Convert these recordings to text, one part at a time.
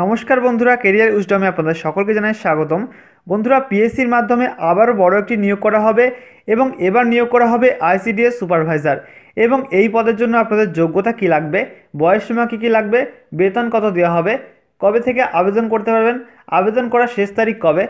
নমস্কার বন্ধুরা কেরিয়ার উজডমে আপনাদের সকলকে জানাই স্বাগতম বন্ধুরা পিএসসির মাধ্যমে আবারও বড় একটি নিয়োগ করা হবে এবং এবার নিয়োগ করা হবে আইসিডিএস সুপারভাইজার এবং এই পদের জন্য আপনাদের যোগ্যতা কি লাগবে বয়সসীমা কী কী লাগবে বেতন কত দেওয়া হবে কবে থেকে আবেদন করতে পারবেন আবেদন করার শেষ তারিখ কবে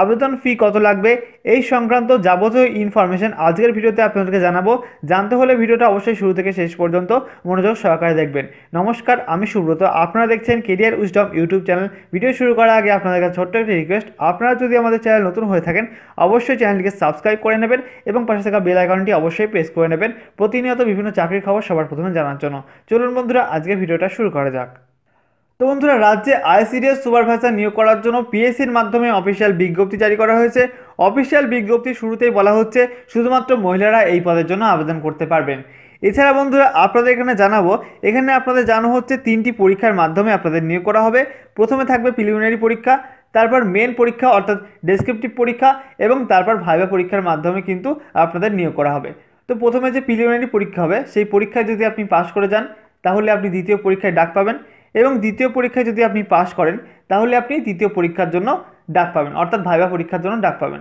আবেদন ফি কত লাগবে এই সংক্রান্ত যাবতীয় ইনফরমেশন আজকের ভিডিওতে আপনাদেরকে জানাবো জানতে হলে ভিডিওটা অবশ্যই শুরু থেকে শেষ পর্যন্ত মনোযোগ সহকারে দেখবেন নমস্কার আমি সুব্রত আপনারা দেখছেন Career Wisdom YouTube channel video শুরু করার আগে আপনাদের কাছে ছোট্ট একটি রিকোয়েস্ট আপনারা যদি আমাদের চ্যানেল নতুন হয়ে থাকেন অবশ্যই চ্যানেলটিকে সাবস্ক্রাইব করে নেবেন এবং পাশে থাকা বেল আইকনটি অবশ্যই প্রেস করে নেবেন প্রতিনিয়ত বিভিন্ন চাকরির খবর সবার প্রথমে জানার জন্য চলুন বন্ধুরা আজকে ভিডিওটা শুরু করা যাক তো বন্ধুরা রাজ্যে আইসিডিএস সুপারভাইজার নিয়োগ করার জন্য পিএসসির মাধ্যমে অফিসিয়াল বিজ্ঞপ্তি জারি করা হয়েছে অফিসিয়াল বিজ্ঞপ্তি শুরুতেই বলা হচ্ছে শুধুমাত্র মহিলারা এই পদের জন্য আবেদন করতে পারবেন এছাড়া বন্ধুরা আপনাদের এখানে জানাবো এখানে আপনাদের জানা হচ্ছে তিনটি পরীক্ষার মাধ্যমে আপনাদের নিয়োগ করা হবে প্রথমে থাকবে প্রিলিমিনারি পরীক্ষা তারপর মেন পরীক্ষা অর্থাৎ ডেসক্রিপটিভ পরীক্ষা এবং তারপর ভাইবা পরীক্ষার মাধ্যমে কিন্তু আপনাদের নিয়োগ করা হবে তো প্রথমে যে প্রিলিমিনারি পরীক্ষা হবে সেই পরীক্ষায় যদি আপনি পাশ করে যান তাহলে আপনি দ্বিতীয় পরীক্ষায় ডাক পাবেন এবং দ্বিতীয় পরীক্ষায় যদি আপনি পাশ করেন তাহলে আপনি দ্বিতীয় পরীক্ষার জন্য ডাক পাবেন অর্থাৎ ভাইবা পরীক্ষার জন্য ডাক পাবেন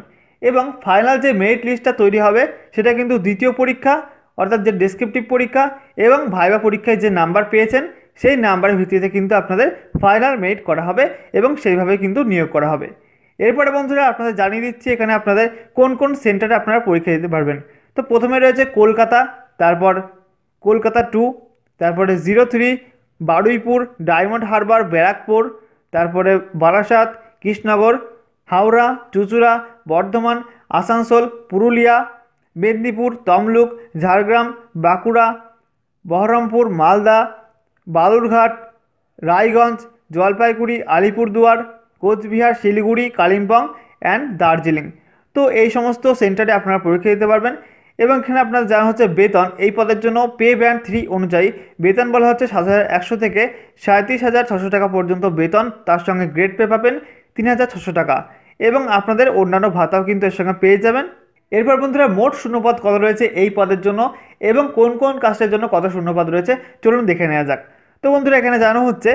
এবং ফাইনাল যে মেরিট লিস্টটা তৈরি হবে সেটা কিন্তু দ্বিতীয় পরীক্ষা অর্থাৎ যে ডেসক্রিপটিভ পরীক্ষা এবং ভাইবা পরীক্ষায় যে নাম্বার পেয়েছেন সেই নাম্বারের ভিত্তিতে কিন্তু আপনাদের ফাইনাল মেরিট করা হবে এবং সেইভাবে কিন্তু নিয়োগ করা হবে এরপরে বন্ধুরা আপনাদের জানিয়ে দিচ্ছি এখানে আপনাদের কোন কোন সেন্টারে আপনারা পরীক্ষা দিতে পারবেন তো প্রথমে রয়েছে কলকাতা তারপর কলকাতা টু তারপরে zero three Baruipur diamond harbour Barrackpore তারপরে বারাসাত কৃষ্ণনগর হাওড়া চুচুড়া বর্ধমান আসানসোল পুরুলিয়া মেদিনীপুর তমলুক ঝাড়গ্রাম বাঁকুড়া বহরমপুর মালদা বালুরঘাট রায়গঞ্জ জলপাইগুড়ি আলিপুরদুয়ার কোচবিহার শিলিগুড়ি কালিম্পং অ্যান্ড দার্জিলিং তো এই সমস্ত সেন্টারে আপনারা পরীক্ষা দিতে পারবেন এবং এখানে আপনার জানা হচ্ছে বেতন এই পদের জন্য পে ব্যান্ড থ্রি অনুযায়ী বেতন বলা হচ্ছে সাত হাজার একশো থেকে সাঁত্রিশ হাজার ছশো টাকা পর্যন্ত বেতন তার সঙ্গে গ্রেড পে পাবেন তিন হাজার ছশো টাকা এবং আপনাদের অন্যান্য ভাতাও কিন্তু এর সঙ্গে পেয়ে যাবেন এরপর বন্ধুরা মোট শূন্যপদ কত রয়েছে এই পদের জন্য এবং কোন কোন কাজটার জন্য কত শূন্যপদ রয়েছে চলুন দেখে নেওয়া যাক তো বন্ধুরা এখানে জানো হচ্ছে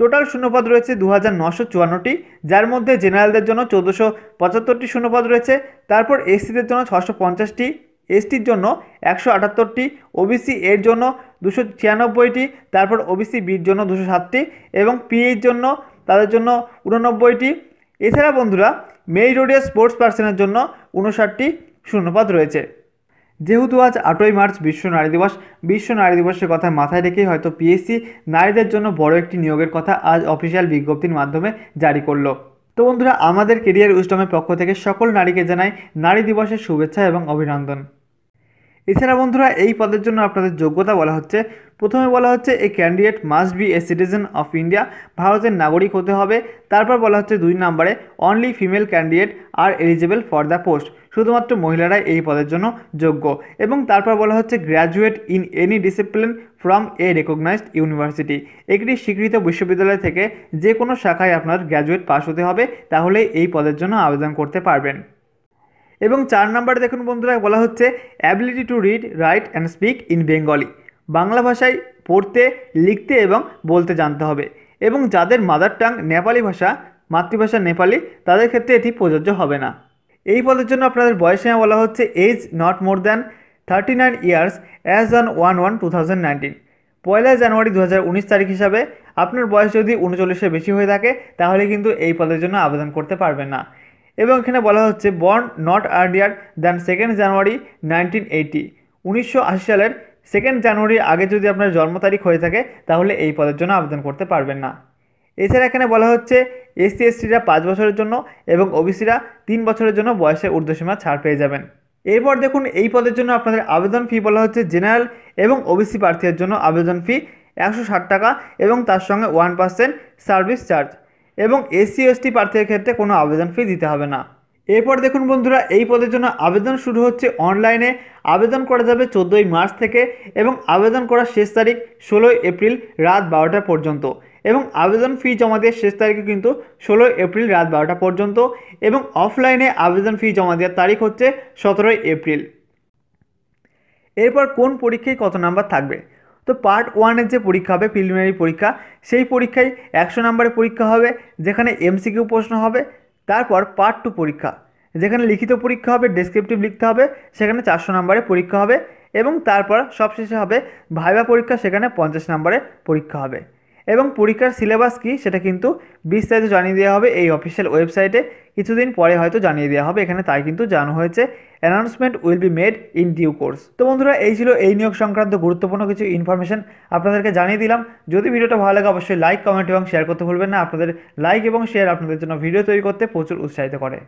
টোটাল শূন্যপদ রয়েছে দু হাজার নশো চুয়ান্নটি যার মধ্যে জেনারেলদের জন্য চোদ্দোশো পঁচাত্তরটি শূন্যপদ রয়েছে তারপর এসসিদের জন্য ছশো পঞ্চাশটি এসটির জন্য একশো আটাত্তরটি ওবিসি এর জন্য দুশো ছিয়ানব্বইটি তারপর ওবিসি বির জন্য দুশো সাতটি এবং পিএর জন্য তাদের জন্য উননব্বইটি এছাড়া বন্ধুরা রোডের স্পোর্টস পার্সনের জন্য উনষাটটি শূন্যপাত রয়েছে যেহেতু আজ আটই মার্চ বিশ্ব নারী দিবস বিশ্ব নারী দিবসের কথা মাথায় রেখেই হয়তো পিএসসি নারীদের জন্য বড় একটি নিয়োগের কথা আজ অফিসিয়াল বিজ্ঞপ্তির মাধ্যমে জারি করলো তো বন্ধুরা আমাদের কেরিয়ার উইস্টমের পক্ষ থেকে সকল নারীকে জানাই নারী দিবসের শুভেচ্ছা এবং অভিনন্দন এছাড়া বন্ধুরা এই পদের জন্য আপনাদের যোগ্যতা বলা হচ্ছে প্রথমে বলা হচ্ছে a candidate must be a citizen of India ভারতের নাগরিক হতে হবে তারপর বলা হচ্ছে দুই নম্বরে only female candidate are eligible for the post শুধুমাত্র মহিলারাই এই পদের জন্য যোগ্য এবং তারপর বলা হচ্ছে graduate in any discipline from a recognised university একটি স্বীকৃত বিশ্ববিদ্যালয় থেকে যে কোনো শাখায় আপনার গ্র্যাজুয়েট পাস হতে হবে তাহলে এই পদের জন্য আবেদন করতে পারবেন এবং চার নাম্বারে দেখুন বন্ধুরা বলা হচ্ছে ability to read write and speak in Bengali Bangla ভাষায় পড়তে লিখতে এবং বলতে জানতে হবে এবং যাদের মাদার টাং নেপালি ভাষা মাতৃভাষা নেপালি তাদের ক্ষেত্রে এটি প্রযোজ্য হবে না এই পদের জন্য আপনাদের বয়সে বলা হচ্ছে age not more than thirty nine years as on one one two thousand nineteen পয়লা জানুয়ারি দু উনিশ তারিখ হিসাবে আপনার বয়স যদি উনচল্লিশের বেশি হয়ে থাকে তাহলে কিন্তু এই পদের জন্য আবেদন করতে পারবেন না এবং এখানে বলা হচ্ছে born not earlier than second January nineteen eighty উনিশশো সালের সেকেন্ড জানুয়ারির আগে যদি আপনার জন্ম তারিখ হয়ে থাকে তাহলে এই পদের জন্য আবেদন করতে পারবেন না এছাড়া এখানে বলা হচ্ছে এসসি এসটিরা পাঁচ বছরের জন্য এবং ওবিসিরা তিন বছরের জন্য বয়সের ঊর্ধ্বসীমা ছাড় পেয়ে যাবেন এরপর দেখুন এই পদের জন্য আপনাদের আবেদন ফি বলা হচ্ছে জেনারেল এবং ওবিসি প্রার্থীদের জন্য আবেদন ফি একশো টাকা এবং তার সঙ্গে ওয়ান পার্সেন্ট সার্ভিস চার্জ এবং এসসি এসটি প্রার্থীর ক্ষেত্রে কোনো আবেদন ফি দিতে হবে না এরপর দেখুন বন্ধুরা এই পদের জন্য আবেদন শুরু হচ্ছে অনলাইনে আবেদন করা যাবে চোদ্দোই মার্চ থেকে এবং আবেদন করার শেষ তারিখ ষোলোই এপ্রিল রাত বারোটা পর্যন্ত এবং আবেদন ফি জমা দেওয়ার শেষ তারিখে কিন্তু ষোলোই এপ্রিল রাত বারোটা পর্যন্ত এবং অফলাইনে আবেদন ফি জমা দেওয়ার তারিখ হচ্ছে সতেরোই এপ্রিল এরপর কোন পরীক্ষায় কত নাম্বার থাকবে তো পার্ট ওয়ানের যে পরীক্ষা হবে প্রিলিমিনারি পরীক্ষা সেই পরীক্ষায় একশো নম্বরের পরীক্ষা হবে যেখানে এমসিকিউ প্রশ্ন হবে তারপর পার্ট টু পরীক্ষা যেখানে লিখিত পরীক্ষা হবে ডেসক্রিপটিভ লিখতে হবে সেখানে চারশো নম্বরের পরীক্ষা হবে এবং তারপর সবশেষে হবে ভাইবা পরীক্ষা সেখানে পঞ্চাশ নম্বরের পরীক্ষা হবে এবং পরীক্ষার সিলেবাস কি সেটা কিন্তু বিস্তারিত জানিয়ে দেওয়া হবে এই অফিসিয়াল ওয়েবসাইটে কিছুদিন পরে হয়তো জানিয়ে দেওয়া হবে এখানে তাই কিন্তু জানো হয়েছে announcement will be made in due course তো বন্ধুরা এই ছিল এই নিয়োগ সংক্রান্ত গুরুত্বপূর্ণ কিছু ইনফরমেশন আপনাদেরকে জানিয়ে দিলাম যদি ভিডিওটা ভালো লাগে অবশ্যই লাইক কমেন্ট এবং শেয়ার করতে ভুলবেন না আপনাদের লাইক এবং শেয়ার আপনাদের জন্য ভিডিও তৈরি করতে প্রচুর উৎসাহিত করে